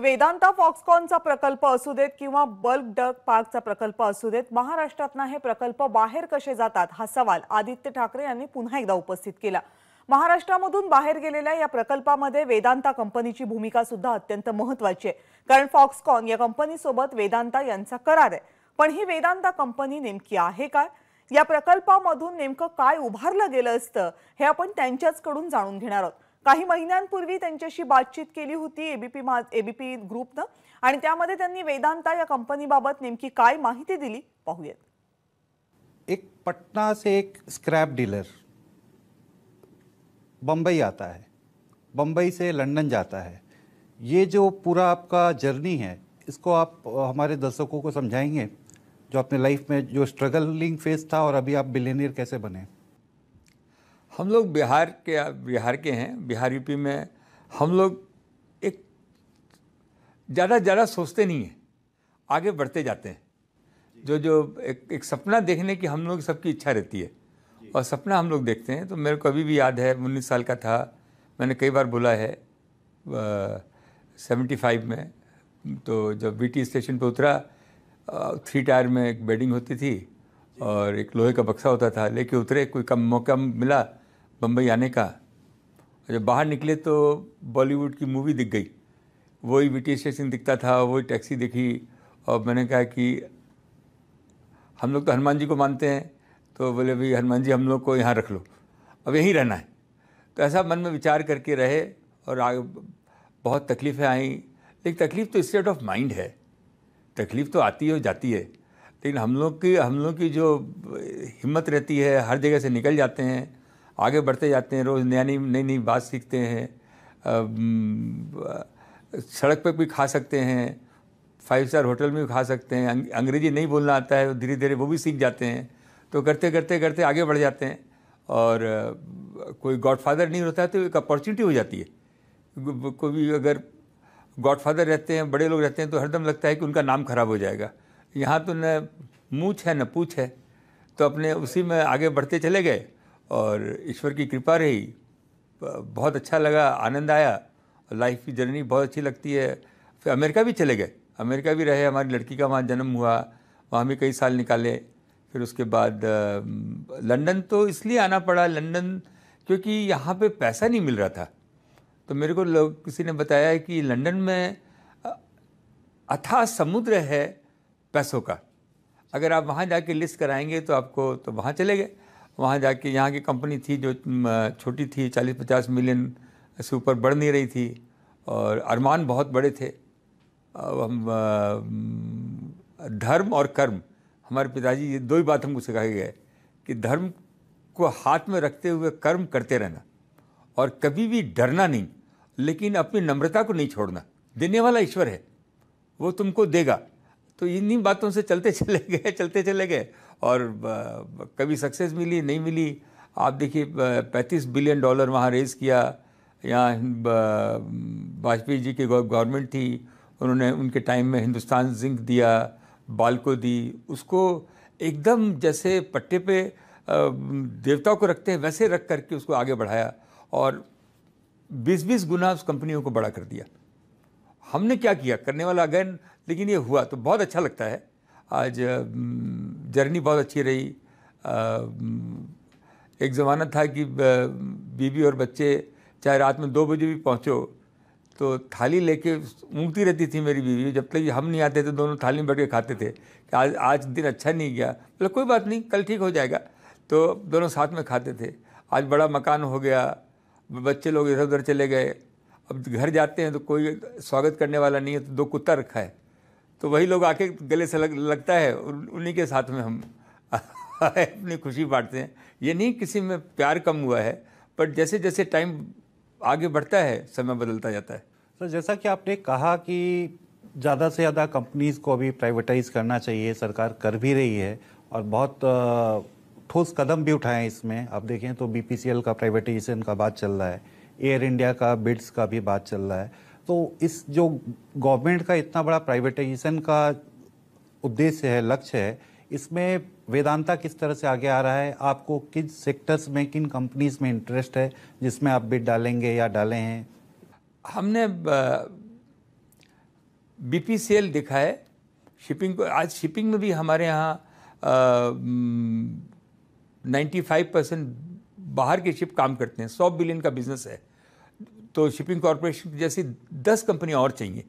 वेदांता फॉक्सकॉनचा प्रकल्प असू देत किंवा बल्क डग पार्कचा प्रकल्प असू देत महाराष्ट्रातना हे प्रकल्प बाहेर कसे जातात हा सवाल आदित्य ठाकरे यांनी पुन्हा एकदा उपस्थित केला महाराष्ट्रामधून बाहेर गेलेल्या या प्रकल्पामध्ये वेदांता कंपनीची भूमिका सुद्धा अत्यंत महत्वाची आहे कारण फॉक्सकॉन या कंपनीसोबत वेदांता यांचा करार आहे पण ही वेदांता कंपनी नेमकी आहे काय या प्रकल्पामधून नेमकं काय उभारलं गेलं असतं हे आपण त्यांच्याचकडून जाणून घेणार आहोत काही महिन्यांपूर्वी त्यांच्याशी बातचीत केली होती एबीपी मा एबीपी ग्रुपनं आणि त्यामध्ये त्यांनी वेदांता या कंपनीबाबत नेमकी काय माहिती दिली पाहूयात एक पटना से एक स्क्रैप डीलर बंबई आता है बंबई से लंदन जाता है ये जो पूरा आपका जर्नी है इसको आप हमारे दर्शकों को समझाएंगे जो अपने लाइफ में जो स्ट्रगलिंग फेज था और अभी आप बिलेनियर कैसे बने हम लोग बिहार के बिहार के हैं बिहार यूपी में हम लोग एक ज़्यादा ज़्यादा सोचते नहीं हैं आगे बढ़ते जाते हैं जो जो एक एक सपना देखने की हम लोग सबकी इच्छा रहती है और सपना हम लोग देखते हैं तो मेरे को अभी भी याद है उन्नीस साल का था मैंने कई बार बोला है सेवेंटी फाइव में तो जब बीटी स्टेशन पर उतरा थ्री टायर में एक बेडिंग होती थी और एक लोहे का बक्सा होता था लेके उतरे कोई कम मौका मिला बम्बई आने का जब बाहर निकले तो बॉलीवुड की मूवी दिख गई वही वी टी स्टेशन दिखता था वही टैक्सी दिखी और मैंने कहा कि हम लोग तो हनुमान जी को मानते हैं तो बोले भाई हनुमान जी हम लोग को यहाँ रख लो अब यहीं रहना है तो ऐसा मन में विचार करके रहे और आगे बहुत तकलीफ़ें आई लेकिन तकलीफ़ तो स्टेट ऑफ माइंड है तकलीफ़ तो आती है और जाती है लेकिन हम लोग की हम लोग की जो हिम्मत रहती है हर जगह से निकल जाते हैं आगे बढ़ते जाते हैं रोज़ नया नई नई नई बात सीखते हैं सड़क पर भी खा सकते हैं फाइव स्टार होटल में भी खा सकते हैं अंग्रेज़ी नहीं बोलना आता है धीरे धीरे वो भी सीख जाते हैं तो करते करते करते आगे बढ़ जाते हैं और कोई गॉडफादर नहीं होता है तो एक अपॉर्चुनिटी हो जाती है कोई भी अगर गॉडफादर रहते हैं बड़े लोग रहते हैं तो हरदम लगता है कि उनका नाम खराब हो जाएगा यहाँ तो न मूछ है न पूछ है तो अपने उसी में आगे बढ़ते चले गए और ईश्वर की कृपा रही बहुत अच्छा लगा आनंद आया और लाइफ की जर्नी बहुत अच्छी लगती है फिर अमेरिका भी चले गए अमेरिका भी रहे हमारी लड़की का वहाँ जन्म हुआ वहाँ भी कई साल निकाले फिर उसके बाद लंदन तो इसलिए आना पड़ा लंदन क्योंकि यहाँ पे पैसा नहीं मिल रहा था तो मेरे को लोग किसी ने बताया कि लंदन में अथा समुद्र है पैसों का अगर आप वहाँ जाके लिस्ट कराएंगे तो आपको तो वहाँ चले गए वहाँ जाके यहाँ की कंपनी थी जो छोटी थी चालीस पचास मिलियन से ऊपर बढ़ नहीं रही थी और अरमान बहुत बड़े थे हम धर्म और कर्म हमारे पिताजी ये दो ही बात हमको सिखाई गए कि धर्म को हाथ में रखते हुए कर्म करते रहना और कभी भी डरना नहीं लेकिन अपनी नम्रता को नहीं छोड़ना देने वाला ईश्वर है वो तुमको देगा तो इन्हीं बातों से चलते चले गए चलते चले गए और कभी सक्सेस मिली नहीं मिली आप देखिए पैंतीस बिलियन डॉलर वहाँ रेज किया यहाँ वाजपेयी जी की गवर्नमेंट थी उन्होंने उनके टाइम में हिंदुस्तान जिंक दिया बाल को दी उसको एकदम जैसे पट्टे पे देवताओं को रखते हैं वैसे रख करके उसको आगे बढ़ाया और 20-20 गुना उस कंपनियों को बड़ा कर दिया हमने क्या किया करने वाला अगेन लेकिन ये हुआ तो बहुत अच्छा लगता है आज जर्नी बहुत अच्छी रही एक ज़माना था कि बीवी और बच्चे चाहे रात में दो बजे भी पहुँचो तो थाली लेके ऊँगती रहती थी मेरी बीवी जब तक हम नहीं आते थे दोनों थाली में बैठ के खाते थे कि आज आज दिन अच्छा नहीं गया मतलब कोई बात नहीं कल ठीक हो जाएगा तो दोनों साथ में खाते थे आज बड़ा मकान हो गया बच्चे लोग इधर उधर चले गए अब तो घर जाते हैं तो कोई स्वागत करने वाला नहीं है तो दो कुत्ता रखा है तो वही लोग आके गले से लग, लगता है उन्हीं के साथ में हम अपनी खुशी बांटते हैं ये नहीं किसी में प्यार कम हुआ है पर जैसे जैसे टाइम आगे बढ़ता है समय बदलता जाता है सर जैसा कि आपने कहा कि ज़्यादा से ज़्यादा कंपनीज़ को अभी प्राइवेटाइज करना चाहिए सरकार कर भी रही है और बहुत ठोस कदम भी उठाए हैं इसमें आप देखें तो बीपीसीएल का प्राइवेटाइजेशन का बात चल रहा है एयर इंडिया का बिड्स का भी बात चल रहा है तो इस जो गवर्नमेंट का इतना बड़ा प्राइवेटाइजेशन का उद्देश्य है लक्ष्य है इसमें वेदांता किस तरह से आगे आ रहा है आपको किस सेक्टर्स में किन कंपनीज में इंटरेस्ट है जिसमें आप बिड डालेंगे या डाले हैं हमने बी पी सी एल देखा है शिपिंग को आज शिपिंग में भी हमारे यहाँ नाइन्टी फाइव परसेंट बाहर के शिप काम करते हैं सौ बिलियन का बिजनेस है तो शिपिंग कॉरपोरेशन जैसी दस कंपनियाँ और चाहिए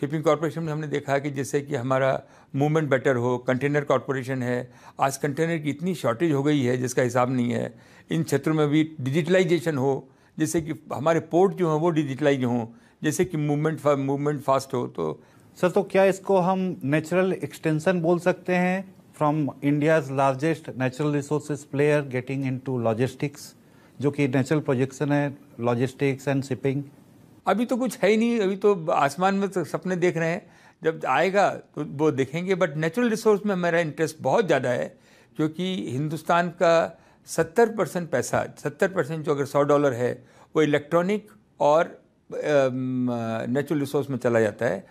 शिपिंग कॉरपोरेशन में हमने देखा है कि जैसे कि हमारा मूवमेंट बेटर हो कंटेनर कॉरपोरेशन है आज कंटेनर की इतनी शॉर्टेज हो गई है जिसका हिसाब नहीं है इन क्षेत्रों में भी डिजिटलाइजेशन हो जैसे कि हमारे पोर्ट जो हैं वो डिजिटलाइज हों जैसे कि मूवमेंट मूवमेंट फास्ट हो तो सर तो क्या इसको हम नेचुरल एक्सटेंशन बोल सकते हैं from India's largest natural resources player getting into logistics जो कि नेचुरल प्रोजेक्शन है लॉजिस्टिक्स एंड शिपिंग अभी तो कुछ है ही नहीं अभी तो आसमान में तो सपने देख रहे हैं जब आएगा तो वो देखेंगे बट नेचुरल रिसोर्स में मेरा इंटरेस्ट बहुत ज़्यादा है क्योंकि हिंदुस्तान का सत्तर परसेंट पैसा सत्तर परसेंट जो अगर सौ डॉलर है वो इलेक्ट्रॉनिक और नेचुरल रिसोर्स में चला जाता है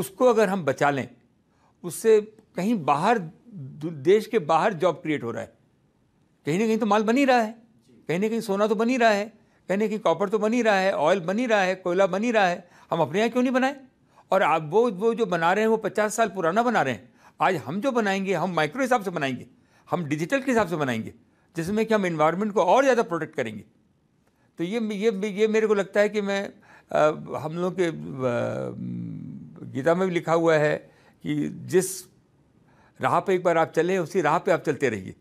उसको अगर हम बचा लें उससे कहीं बाहर देश के बाहर जॉब क्रिएट हो रहा है कहीं ना कहीं तो माल बन ही रहा है कहीं ना कहीं सोना तो बन ही रहा है कहीं ना कहीं कॉपर तो बन ही रहा है ऑयल बन ही रहा है कोयला बन ही रहा है हम अपने यहाँ क्यों नहीं बनाए और आप वो वो जो बना रहे हैं वो पचास साल पुराना बना रहे हैं आज हम जो बनाएंगे हम माइक्रो हिसाब से बनाएंगे हम डिजिटल के हिसाब से बनाएंगे जिसमें कि हम इन्वायरमेंट को और ज़्यादा प्रोटेक्ट करेंगे तो ये ये ये मेरे को लगता है कि मैं आ, हम लोग के आ, गीता में भी लिखा हुआ है कि जिस राह पे एक बार आप चले उसी राह पे आप चलते रहिए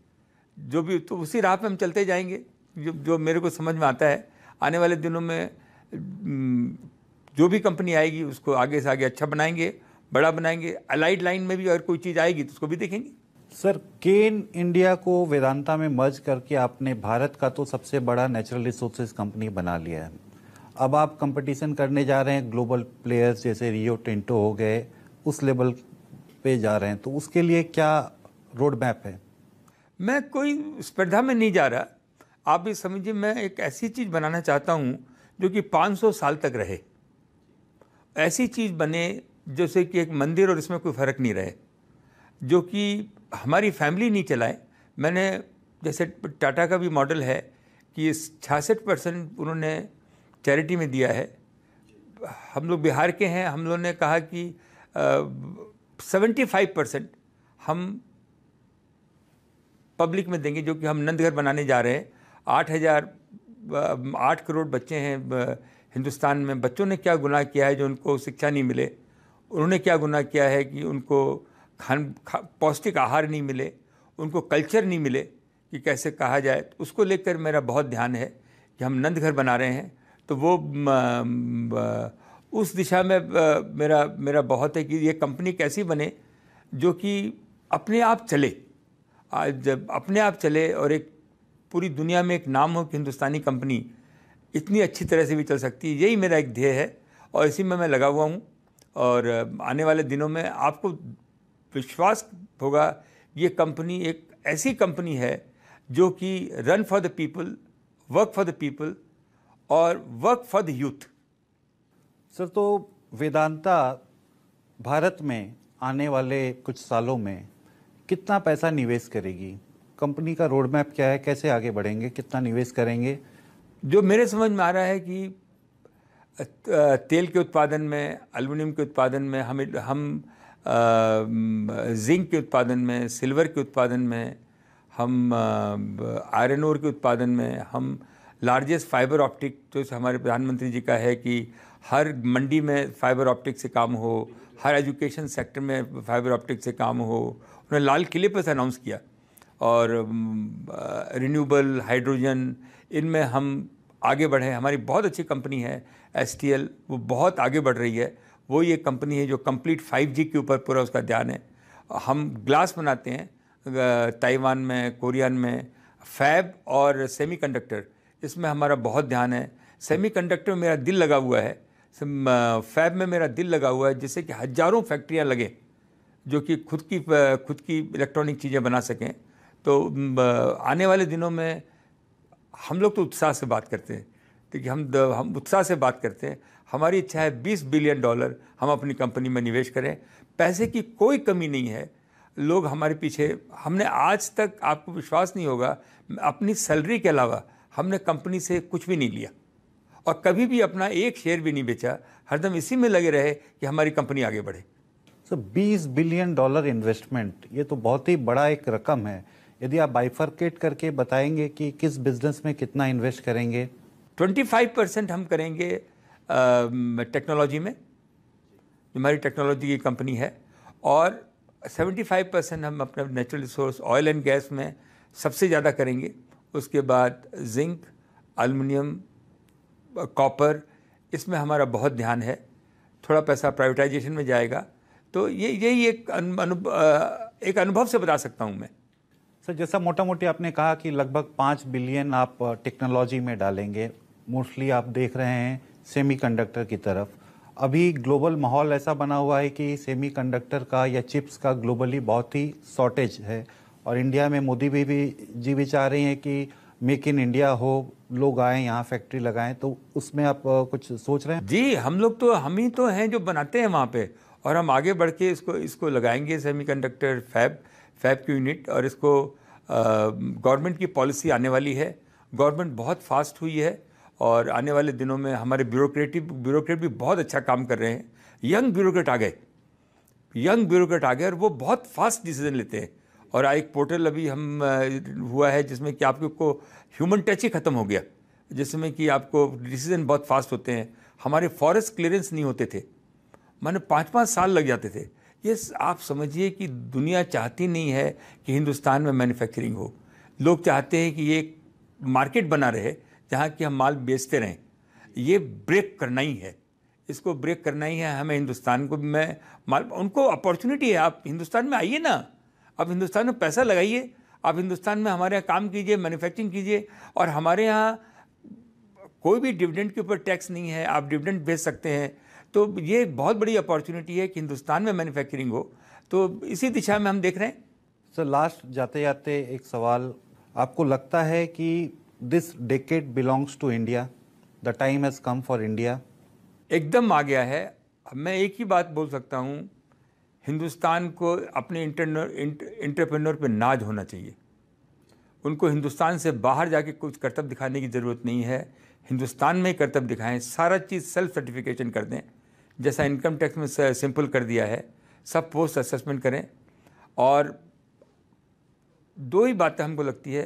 जो भी तो उसी राह पे हम चलते जाएंगे जो जो मेरे को समझ में आता है आने वाले दिनों में जो भी कंपनी आएगी उसको आगे से आगे अच्छा बनाएंगे बड़ा बनाएंगे अलाइड लाइन में भी अगर कोई चीज़ आएगी तो उसको भी देखेंगे सर केन इंडिया को वेदांता में मर्ज करके आपने भारत का तो सबसे बड़ा नेचुरल रिसोर्सेज कंपनी बना लिया है अब आप कंपटीशन करने जा रहे हैं ग्लोबल प्लेयर्स जैसे रियो टेंटो हो गए उस लेवल पे जा रहे हैं तो उसके लिए क्या रोड मैप है मैं कोई स्पर्धा में नहीं जा रहा आप भी समझिए मैं एक ऐसी चीज़ बनाना चाहता हूँ जो कि 500 साल तक रहे ऐसी चीज़ बने जैसे कि एक मंदिर और इसमें कोई फ़र्क नहीं रहे जो कि हमारी फैमिली नहीं चलाए मैंने जैसे टाटा का भी मॉडल है कि छियासठ परसेंट उन्होंने चैरिटी में दिया है हम लोग बिहार के हैं हम लोगों ने कहा कि सेवेंटी फाइव परसेंट हम पब्लिक में देंगे जो कि हम नंदघर बनाने जा रहे हैं आठ हज़ार आठ करोड़ बच्चे हैं हिंदुस्तान में बच्चों ने क्या गुनाह किया है जो उनको शिक्षा नहीं मिले उन्होंने क्या गुनाह किया है कि उनको खान खा, पौष्टिक आहार नहीं मिले उनको कल्चर नहीं मिले कि कैसे कहा जाए तो उसको लेकर मेरा बहुत ध्यान है कि हम नंद घर बना रहे हैं तो वो उस दिशा में मेरा मेरा बहुत है कि ये कंपनी कैसी बने जो कि अपने आप चले आज जब अपने आप चले और एक पूरी दुनिया में एक नाम हो कि हिंदुस्तानी कंपनी इतनी अच्छी तरह से भी चल सकती है यही मेरा एक ध्येय है और इसी में मैं लगा हुआ हूँ और आने वाले दिनों में आपको विश्वास होगा ये कंपनी एक ऐसी कंपनी है जो कि run for the people work for the people और work for the youth sir तो वेदांता भारत में आने वाले कुछ सालों में कितना पैसा निवेश करेगी कंपनी का रोड मैप क्या है कैसे आगे बढ़ेंगे कितना निवेश करेंगे जो मेरे समझ में आ रहा है कि तेल के उत्पादन में अल्मीनियम के उत्पादन में हम हम जिंक के उत्पादन में सिल्वर के उत्पादन में हम आयरन ओर के उत्पादन में हम लार्जेस्ट फाइबर ऑप्टिक जो हमारे प्रधानमंत्री जी का है कि हर मंडी में फाइबर ऑप्टिक से काम हो हर एजुकेशन सेक्टर में फाइबर ऑप्टिक से काम हो उन्होंने लाल किले पर अनाउंस किया और रिन्यूबल हाइड्रोजन इनमें हम आगे बढ़े हमारी बहुत अच्छी कंपनी है एस वो बहुत आगे बढ़ रही है वो ये कंपनी है जो कंप्लीट 5G के ऊपर पूरा उसका ध्यान है हम ग्लास बनाते हैं ताइवान में कोरियन में फैब और सेमीकंडक्टर इसमें हमारा बहुत ध्यान है सेमीकंडक्टर में मेरा दिल लगा हुआ है फैब में मेरा दिल लगा हुआ है जिससे कि हज़ारों फैक्ट्रियाँ लगें जो कि खुद की खुद की इलेक्ट्रॉनिक चीज़ें बना सकें तो आने वाले दिनों में हम लोग तो उत्साह से बात करते हैं क्योंकि हम हम उत्साह से बात करते हैं हमारी इच्छा है 20 बिलियन डॉलर हम अपनी कंपनी में निवेश करें पैसे की कोई कमी नहीं है लोग हमारे पीछे हमने आज तक आपको विश्वास नहीं होगा अपनी सैलरी के अलावा हमने कंपनी से कुछ भी नहीं लिया और कभी भी अपना एक शेयर भी नहीं बेचा हरदम इसी में लगे रहे कि हमारी कंपनी आगे बढ़े सर बीस बिलियन डॉलर इन्वेस्टमेंट ये तो बहुत ही बड़ा एक रकम है यदि आप बाइफर्केट करके बताएंगे कि किस बिजनेस में कितना इन्वेस्ट करेंगे 25 परसेंट हम करेंगे टेक्नोलॉजी में जो हमारी टेक्नोलॉजी की कंपनी है और 75 परसेंट हम अपने natural resource oil and gas में सबसे ज़्यादा करेंगे उसके बाद जिंक अलमिनियम कॉपर इसमें हमारा बहुत ध्यान है थोड़ा पैसा प्राइवेटाइजेशन में जाएगा तो ये यही एक अनुभव एक अनुभव से बता सकता हूँ मैं सर जैसा मोटा मोटी आपने कहा कि लगभग पाँच बिलियन आप टेक्नोलॉजी में डालेंगे मोस्टली आप देख रहे हैं सेमीकंडक्टर की तरफ अभी ग्लोबल माहौल ऐसा बना हुआ है कि सेमीकंडक्टर का या चिप्स का ग्लोबली बहुत ही शॉर्टेज है और इंडिया में मोदी भी, भी जी भी चाह रही हैं कि मेक इन इंडिया हो लोग आए यहाँ फैक्ट्री लगाएं तो उसमें आप कुछ सोच रहे हैं जी हम लोग तो हम ही तो हैं जो बनाते हैं वहाँ पे और हम आगे बढ़ के इसको इसको लगाएंगे सेमीकंडक्टर फैब फैब की यूनिट और इसको गवर्नमेंट की पॉलिसी आने वाली है गवर्नमेंट बहुत फास्ट हुई है और आने वाले दिनों में हमारे ब्यूरोक्रेटिव ब्यूरोक्रेट भी बहुत अच्छा काम कर रहे हैं यंग ब्यूरोक्रेट आ गए यंग ब्यूरोक्रेट आ गए और वो बहुत फास्ट डिसीजन लेते हैं और एक पोर्टल अभी हम हुआ है जिसमें कि आपको ह्यूमन टच ही ख़त्म हो गया जिसमें कि आपको डिसीजन बहुत फास्ट होते हैं हमारे फॉरेस्ट क्लियरेंस नहीं होते थे माने पाँच पाँच साल लग जाते थे ये आप समझिए कि दुनिया चाहती नहीं है कि हिंदुस्तान में मैन्युफैक्चरिंग हो लोग चाहते हैं कि ये मार्केट बना रहे जहाँ कि हम माल बेचते रहें ये ब्रेक करना ही है इसको ब्रेक करना ही है हमें हिंदुस्तान को मैं माल उनको अपॉर्चुनिटी है आप हिंदुस्तान में आइए ना आप हिंदुस्तान में पैसा लगाइए आप हिंदुस्तान में हमारे यहाँ काम कीजिए मैन्युफैक्चरिंग कीजिए और हमारे यहाँ कोई भी डिविडेंड के ऊपर टैक्स नहीं है आप डिविडेंड भेज सकते हैं तो ये बहुत बड़ी अपॉर्चुनिटी है कि हिंदुस्तान में मैन्युफैक्चरिंग हो तो इसी दिशा में हम देख रहे हैं सर लास्ट जाते जाते एक सवाल आपको लगता है कि this decade belongs to India the time has come for India एकदम आ गया है मैं एक ही बात बोल सकता हूँ हिंदुस्तान को अपने इंटरप्रेन्योर पर नाज होना चाहिए उनको हिंदुस्तान से बाहर जाके कुछ कर्तव्य दिखाने की ज़रूरत नहीं है हिंदुस्तान में कर्तव्य दिखाएं सारा चीज़ सेल्फ सर्टिफिकेशन कर दें जैसा इनकम टैक्स में सिंपल कर दिया है सब पोस्ट असेसमेंट करें और दो ही बातें हमको लगती है